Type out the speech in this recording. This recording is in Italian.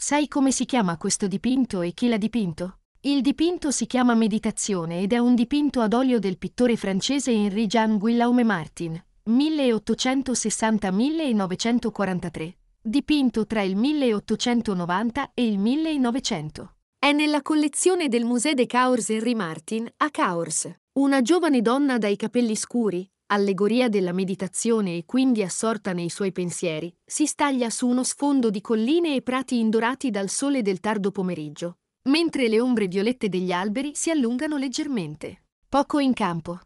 Sai come si chiama questo dipinto e chi l'ha dipinto? Il dipinto si chiama Meditazione ed è un dipinto ad olio del pittore francese Henri Jean Guillaume Martin, 1860-1943, dipinto tra il 1890 e il 1900. È nella collezione del Musée des Cahors Henri Martin a Cahors. Una giovane donna dai capelli scuri, allegoria della meditazione e quindi assorta nei suoi pensieri, si staglia su uno sfondo di colline e prati indorati dal sole del tardo pomeriggio, mentre le ombre violette degli alberi si allungano leggermente. Poco in campo.